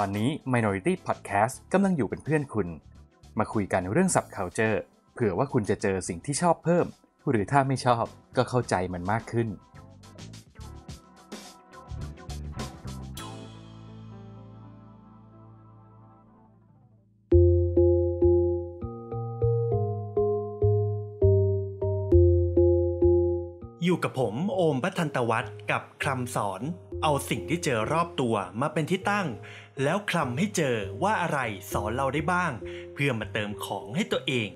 ตอนนี้ Minority Podcast กำลังอยู่เป็นเพื่อนคุณ มาคุยกันเรื่องสับ culture เผื่อว่าคุณจะเจอสิ่งที่ชอบเพิ่ม หรือถ้าไม่ชอบก็เข้าใจมันมากขึ้น อยู่กับผมโอมพัทันตวัฒน์กับคำสอน เอาสิ่งที่เจอรอบตัวมาเป็นที่ตั้งแล้วคลำให้เจอว่าอะไรสอนเราได้บ้าง เพื่อมาเติมของให้ตัวเอง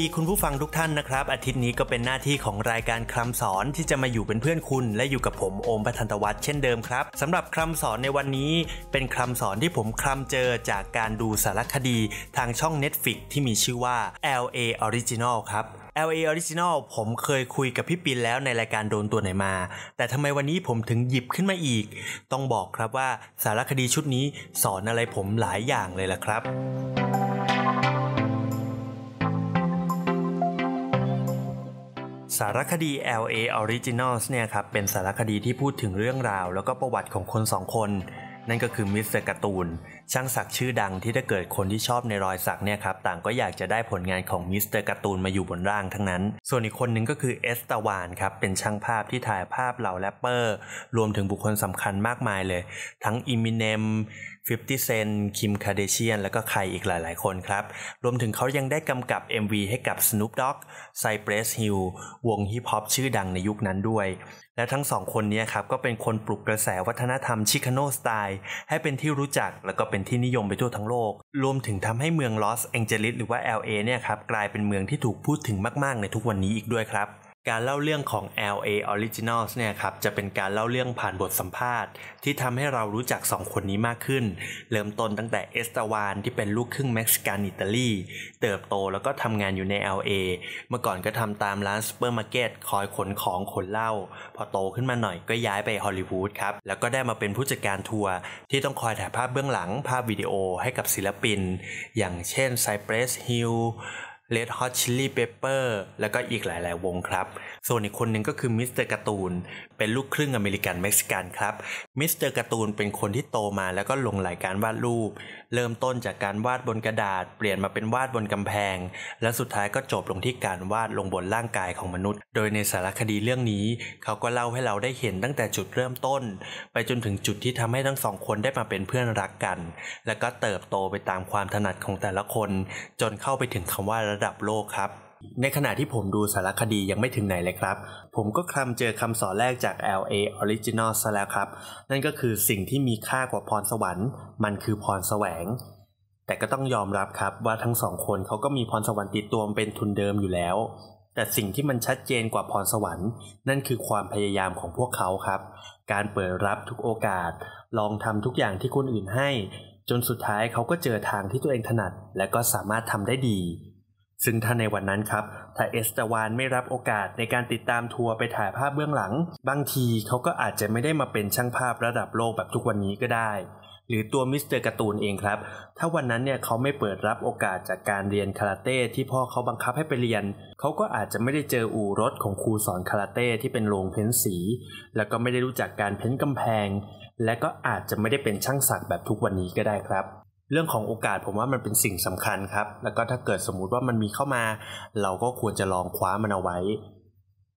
ดีคุณผู้ฟังทุกท่านนะครับ อาทิตย์นี้ก็เป็นหน้าที่ของรายการคํำสอนที่จะมาอยู่เป็นเพื่อนคุณ และอยู่กับผมโอมพัทนตวัฒน์เช่นเดิมครับสำหรับคํำสอนในวันนี้เป็นคํำสอนที่ผมคลำเจอจากการดูสารคดีทางช่อง Netflix ที่มีชื่อว่า LA Original ครับ LA Original ผมเคยคุยกับพี่ปินแล้วในรายการโดนตัวไหนมา แต่ทำไมวันนี้ผมถึงหยิบขึ้นมาอีก ต้องบอกครับว่าสารคดีชุดนี้ สอนอะไรผมหลายอย่างเลยล่ะครับสารคดี LA Originals เนี่ยครับเป็นสารคดีที่พูดถึงเรื่องราวแล้วก็ประวัติของคนสองคน นั่นก็คือมิสเตอร์การ์ตูนช่างสักชื่อดังที่ถ้าเกิดคนที่ชอบในรอยสักเนี่ยครับต่างก็อยากจะได้ผลงานของมิสเตอร์การ์ตูนมาอยู่บนร่างทั้งนั้น ส่วนอีกคนนึงก็คือเอสตาวานครับเป็นช่างภาพที่ถ่ายภาพเหล่าแรปเปอร์ รวมถึงบุคคลสำคัญมากมายเลย ทั้งอิมิเนม50 Cent คิม คาเดเชียน แล้วก็ใครอีกหลาย ๆ คนครับ รวมถึงเขายังได้กำกับ MV ให้กับ Snoop Dogg Cypress Hill วงฮิปฮอปชื่อดังในยุคนั้นด้วย และทั้งสองคนนี้ครับก็เป็นคนปลุกกระแสวัฒนธรรมชิคาโนสไตล์ให้เป็นที่รู้จักแล้วก็เป็นที่นิยมไปทั่วทั้งโลก รวมถึงทำให้เมืองลอสแองเจลิสหรือว่า LA เนี่ยครับกลายเป็นเมืองที่ถูกพูดถึงมาก ๆ ในทุกวันนี้อีกด้วยครับการเล่าเรื่องของ LA Originals เนี่ยครับจะเป็นการเล่าเรื่องผ่านบทสัมภาษณ์ ที่ทำให้เรารู้จัก 2 คนนี้มากขึ้น เริ่มต้นตั้งแต่เอสตาวาน ที่เป็นลูกครึ่งเม็กซิกันอิตาลีเติบโตแล้วก็ทำงานอยู่ใน LA เมื่อก่อนก็ทำตามร้านซูเปอร์มาร์เก็ตคอยขนของขนเหล้าพอโตขึ้นมาหน่อยก็ย้ายไปฮอลลีวูดครับ แล้วก็ได้มาเป็นผู้จัดการทัวร์ที่ต้องคอยถ่ายภาพเบื้องหลังภาพวิดีโอให้กับศิลปิน อย่างเช่นไซเปรสฮิล Red Hot Chili Pepper แล้วก็อีกหลาย ๆ วงครับ ส่วนอีกคนหนึ่งก็คือมิสเตอร์การ์ตูนเป็นลูกครึ่งอเมริกันเม็กซิกันครับมิสเตอร์การ์ตูนเป็นคนที่โตมาแล้วก็ลงหลายการวาดรูป เริ่มต้นจากการวาดบนกระดาษ เปลี่ยนมาเป็นวาดบนกำแพง และสุดท้ายก็จบลงที่การวาดลงบนร่างกายของมนุษย์ โดยในสารคดีเรื่องนี้ เขาก็เล่าให้เราได้เห็นตั้งแต่จุดเริ่มต้น ไปจนถึงจุดที่ทำให้ทั้งสองคนได้มาเป็นเพื่อนรักกัน แล้วก็เติบโตไปตามความถนัดของแต่ละคน จนเข้าไปถึงคำว่าดับโลกครับ ในขณะที่ผมดูสารคดียังไม่ถึงไหนเลยครับ ผมก็คลำเจอคำสอนแรกจาก LA Original ซะแล้วครับ นั่นก็คือสิ่งที่มีค่ากว่าพรสวรรค์ มันคือพรแสวง แต่ก็ต้องยอมรับครับว่าทั้งสองคนเขาก็มีพรสวรรค์ติดตัวเป็นทุนเดิมอยู่แล้ว แต่สิ่งที่มันชัดเจนกว่าพรสวรรค์ นั่นคือความพยายามของพวกเขาครับ การเปิดรับทุกโอกาส ลองทำทุกอย่างที่คนอื่นให้ จนสุดท้ายเขาก็เจอทางที่ตัวเองถนัด และก็สามารถทำได้ดีซึ่งถ้าในวันนั้นครับ ถ้าเอสตาวานไม่รับโอกาสในการติดตามทัวร์ไปถ่ายภาพเบื้องหลัง บางทีเขาก็อาจจะไม่ได้มาเป็นช่างภาพระดับโลกแบบทุกวันนี้ก็ได้ หรือตัวมิสเตอร์การ์ตูนเองครับ ถ้าวันนั้นเนี่ยเขาไม่เปิดรับโอกาสจากการเรียนคาราเต้ที่พ่อเขาบังคับให้ไปเรียน เขาก็อาจจะไม่ได้เจออู่รถของครูสอนคาราเต้ที่เป็นโรงเพ้นสี แล้วก็ไม่ได้รู้จักการเพ้นกำแพง และก็อาจจะไม่ได้เป็นช่างศักดิ์แบบทุกวันนี้ก็ได้ครับเรื่องของโอกาสผมว่ามันเป็นสิ่งสำคัญครับ แล้วก็ถ้าเกิดสมมุติว่ามันมีเข้ามา เราก็ควรจะลองคว้ามันเอาไว้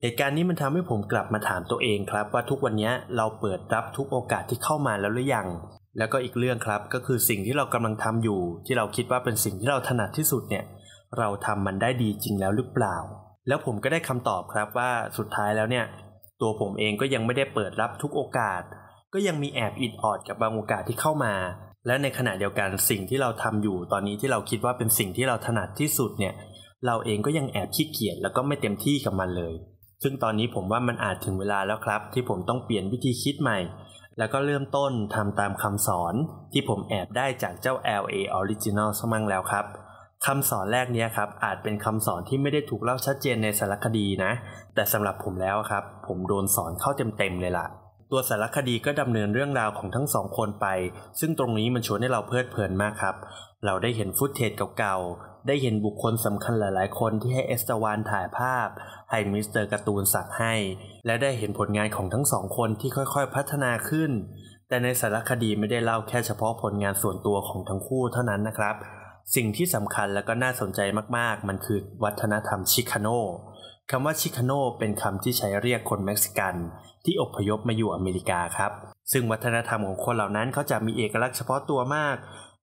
เหตุการณ์นี้มันทำให้ผมกลับมาถามตัวเองครับ ว่าทุกวันนี้เราเปิดรับทุกโอกาสที่เข้ามาแล้วหรือยัง แล้วก็อีกเรื่องครับก็คือสิ่งที่เรากำลังทำอยู่ ที่เราคิดว่าเป็นสิ่งที่เราถนัดที่สุดเนี่ยเราทำมันได้ดีจริงแล้วหรือเปล่า แล้วผมก็ได้คำตอบครับว่าสุดท้ายแล้วเนี่ยตัวผมเองก็ยังไม่ได้เปิดรับทุกโอกาส ก็ยังมีแอบอิดออดกับบางโอกาสที่เข้ามาและในขณะเดียวกันสิ่งที่เราทำอยู่ ตอนนี้ที่เราคิดว่าเป็นสิ่งที่เราถนัดที่สุดเนี่ยเราเองก็ยังแอบขี้เกียจแล้วก็ไม่เต็มที่กับมันเลย ซึ่งตอนนี้ผมว่ามันอาจถึงเวลาแล้วครับ ที่ผมต้องเปลี่ยนวิธีคิดใหม่ แล้วก็เริ่มต้นทำตามคำสอน ที่ผมแอบได้จากเจ้า LA Original สมั่งแล้วครับคำสอนแรกนี้ครับอาจเป็นคำสอนที่ไม่ได้ถูกเล่าชัดเจนในสารคดีนะ แต่สำหรับผมแล้วครับผมโดนสอนเข้าเต็มๆเลยละ่ะตัวสารคดีก็ดำเนินเรื่องราวของทั้งสองคนไป ซึ่งตรงนี้มันชวนให้เราเพลิดเพลินมากครับ เราได้เห็นฟุตเทจเก่าๆ ได้เห็นบุคคลสำคัญหลายๆ คนที่ให้เอสตาวานถ่ายภาพ ให้มิสเตอร์การ์ตูนสักให้ และได้เห็นผลงานของทั้งสองคนที่ค่อยๆพัฒนาขึ้น แต่ในสารคดีไม่ได้เล่าแค่เฉพาะผลงานส่วนตัวของทั้งคู่เท่านั้นนะครับ สิ่งที่สำคัญและก็น่าสนใจมากๆ มันคือวัฒนธรรมชิคาโนคำว่าชิคาโนเป็นคำที่ใช้เรียกคนเม็กซิกันที่อพยพมาอยู่อเมริกาครับ ซึ่งวัฒนธรรมของคนเหล่านั้นเขาจะมีเอกลักษณ์เฉพาะตัวมาก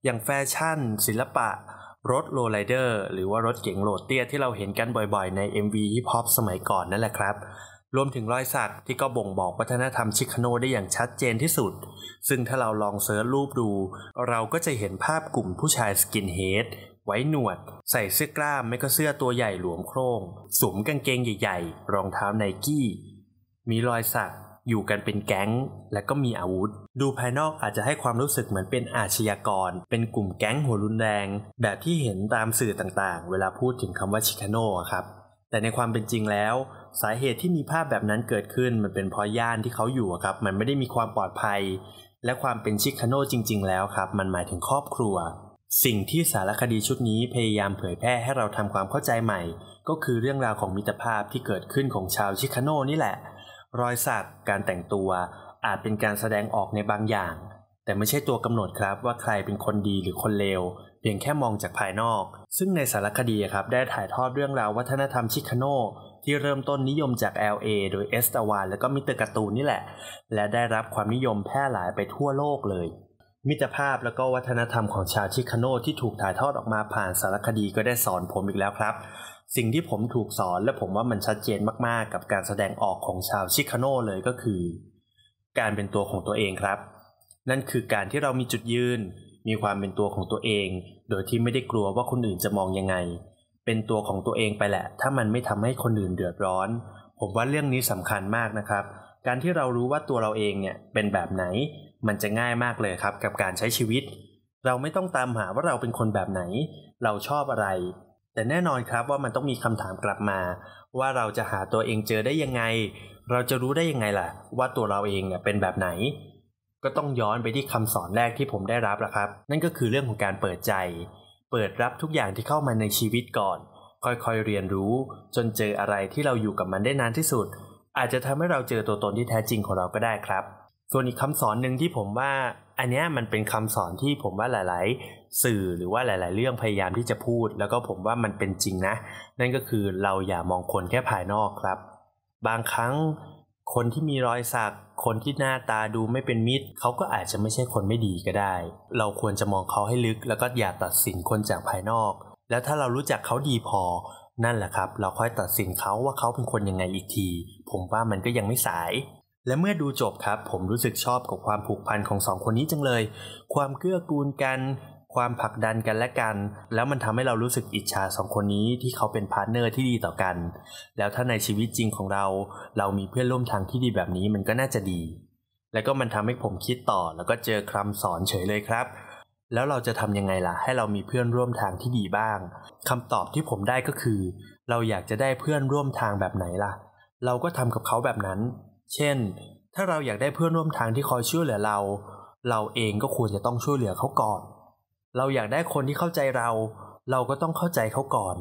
อย่างแฟชั่น ศิลปะ รถโรลไลเดอร์ หรือว่ารถเก๋งโรดเตี้ยที่เราเห็นกันบ่อยๆใน MV ฮิปฮอปสมัยก่อนนั่นแหละครับ รวมถึงรอยสักที่ก็บ่งบอกวัฒนธรรมชิคาโนได้อย่างชัดเจนที่สุด ซึ่งถ้าเราลองเซิร์ชรูปดู เราก็จะเห็นภาพกลุ่มผู้ชายสกินเฮดไว้หนวดใส่เสื้อกล้าม ไม่ก็เสื้อตัวใหญ่หลวมโครงสวมกางเกงใหญ่ ๆ รองเท้าไนกี้ มีรอยสัก อยู่กันเป็นแก๊ง และก็มีอาวุธ ดูภายนอกอาจจะให้ความรู้สึกเหมือนเป็นอาชญากร เป็นกลุ่มแก๊งหัวรุนแรง แบบที่เห็นตามสื่อต่างๆ เวลาพูดถึงคำว่าชิคาโน่ครับแต่ในความเป็นจริงแล้ว สาเหตุที่มีภาพแบบนั้นเกิดขึ้น มันเป็นเพราะย่านที่เขาอยู่ครับ มันไม่ได้มีความปลอดภัย และความเป็นชิคาโน่จริง ๆ แล้วครับ มันหมายถึงครอบครัวสิ่งที่สารคดีชุดนี้พยายามเผยแพร่ให้เราทำความเข้าใจใหม่ ก็คือเรื่องราวของมิตรภาพที่เกิดขึ้นของชาวชิคาโน่นี่แหละ รอยสักการแต่งตัวอาจเป็นการแสดงออกในบางอย่าง แต่ไม่ใช่ตัวกำหนดครับว่าใครเป็นคนดีหรือคนเลวเพียงแค่มองจากภายนอก ซึ่งในสารคดีครับได้ถ่ายทอดเรื่องราววัฒนธรรมชิคาโนที่เริ่มต้นนิยมจาก LA โดยเอสตาวานและก็มิเตอร์การ์ตูนนี่แหละและได้รับความนิยมแพร่หลายไปทั่วโลกเลยมิตรภาพและก็วัฒนธรรมของชาวชิคาโนที่ถูกถ่ายทอดออกมาผ่านสารคดีก็ได้สอนผมอีกแล้วครับ สิ่งที่ผมถูกสอนและผมว่ามันชัดเจนมากๆ กับการแสดงออกของชาวชิคาโนเลยก็คือ การเป็นตัวของตัวเองครับ นั่นคือการที่เรามีจุดยืนมีความเป็นตัวของตัวเอง โดยที่ไม่ได้กลัวว่าคนอื่นจะมองยังไง เป็นตัวของตัวเองไปแหละ ถ้ามันไม่ทำให้คนอื่นเดือดร้อน ผมว่าเรื่องนี้สำคัญมากนะครับ การที่เรารู้ว่าตัวเราเองเนี่ยเป็นแบบไหนมันจะง่ายมากเลยครับ กับการใช้ชีวิต เราไม่ต้องตามหาว่าเราเป็นคนแบบไหน เราชอบอะไร แต่แน่นอนครับว่ามันต้องมีคำถามกลับมา ว่าเราจะหาตัวเองเจอได้ยังไง เราจะรู้ได้ยังไงล่ะ ว่าตัวเราเองเนี่ยเป็นแบบไหน ก็ต้องย้อนไปที่คำสอนแรกที่ผมได้รับละครับ นั่นก็คือเรื่องของการเปิดใจ เปิดรับทุกอย่างที่เข้ามาในชีวิตก่อน ค่อยๆเรียนรู้ จนเจออะไรที่เราอยู่กับมันได้นานที่สุด อาจจะทำให้เราเจอตัวตนที่แท้จริงของเราก็ได้ครับส่วนอีกคำสอนหนึ่งที่ผมว่าอันนี้มันเป็นคำสอนที่ผมว่าหลาย ๆ สื่อหรือว่าหลาย ๆ เรื่องพยายามที่จะพูด แล้วก็ผมว่ามันเป็นจริงนะ นั่นก็คือเราอย่ามองคนแค่ภายนอกครับ บางครั้ง คนที่มีรอยสักคนที่หน้าตาดูไม่เป็นมิตรเขาก็อาจจะไม่ใช่คนไม่ดีก็ได้ เราควรจะมองเขาให้ลึก แล้วก็อย่าตัดสินคนจากภายนอก แล้วถ้าเรารู้จักเขาดีพอนั่นแหละครับ เราค่อยตัดสินเขาว่าเขาเป็นคนยังไงอีกที ผมว่ามันก็ยังไม่สายและเมื่อดูจบครับ ผมรู้สึกชอบกับความผูกพันของสองคนนี้จังเลย ความเกื้อกูลกัน ความผลักดันกันและกัน แล้วมันทำให้เรารู้สึกอิจฉาสองคนนี้ที่เขาเป็นพาร์ทเนอร์ที่ดีต่อกัน แล้วถ้าในชีวิตจริงของเรา เรามีเพื่อนร่วมทางที่ดีแบบนี้มันก็น่าจะดี แล้วก็มันทำให้ผมคิดต่อแล้วก็เจอคำสอนเฉยเลยครับ แล้วเราจะทํยังไงล่ะ ให้เรามีเพื่อนร่วมทางที่ดีบ้าง คำตอบที่ผมได้ก็คือ เราอยากจะได้เพื่อนร่วมทางแบบไหนล่ะเราก็ทำกับเขาแบบนั้นเช่น ถ้าเราอยากได้เพื่อนร่วมทางที่คอยช่วยเหลือเรา เราเองก็ควรจะต้องช่วยเหลือเขาก่อน เราอยากได้คนที่เข้าใจเรา เราก็ต้องเข้าใจเขาก่อน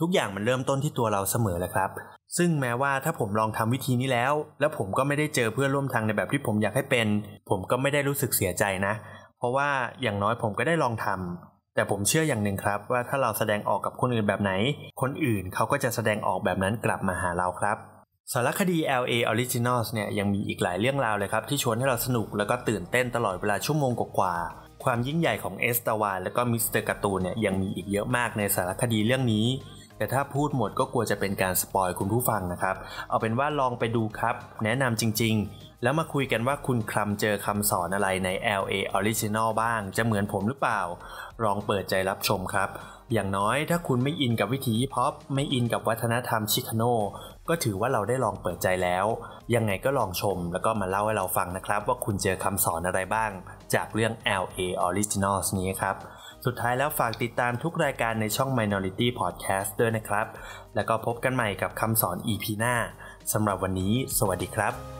ทุกอย่างมันเริ่มต้นที่ตัวเราเสมอแหละครับ ซึ่งแม้ว่าถ้าผมลองทำวิธีนี้แล้ว แล้วผมก็ไม่ได้เจอเพื่อนร่วมทางในแบบที่ผมอยากให้เป็น ผมก็ไม่ได้รู้สึกเสียใจนะ เพราะว่าอย่างน้อยผมก็ได้ลองทำ แต่ผมเชื่ออย่างหนึ่งครับ ว่าถ้าเราแสดงออกกับคนอื่นแบบไหน คนอื่นเขาก็จะแสดงออกแบบนั้นกลับมาหาเราครับสารคดี LA Originals เนี่ยยังมีอีกหลายเรื่องราวเลยครับ ที่ชวนให้เราสนุกแล้วก็ตื่นเต้นตลอดเวลาชั่วโมงกว่าความยิ่งใหญ่ของเอสตาวานและก็มิสเตอร์การ์ตูนเนี่ยยังมีอีกเยอะมากในสารคดีเรื่องนี้ แต่ถ้าพูดหมดก็กลัวจะเป็นการสปอยคุณผู้ฟังนะครับ เอาเป็นว่าลองไปดูครับแนะนำจริง ๆ แล้วมาคุยกันว่าคุณคลำเจอคำสอนอะไรใน LA Original บ้าง จะเหมือนผมหรือเปล่า ลองเปิดใจรับชมครับ อย่างน้อยถ้าคุณไม่อินกับวิถีฮิปฮอปไม่อินกับวัฒนธรรมชิคาโนก็ถือว่าเราได้ลองเปิดใจแล้ว ยังไงก็ลองชมแล้วก็มาเล่าให้เราฟังนะครับ ว่าคุณเจอคำสอนอะไรบ้าง จากเรื่อง LA Originals นี้ครับ สุดท้ายแล้วฝากติดตามทุกรายการในช่อง Minority Podcast ด้วยนะครับ แล้วก็พบกันใหม่กับคำสอน EP หน้าสำหรับวันนี้ สวัสดีครับ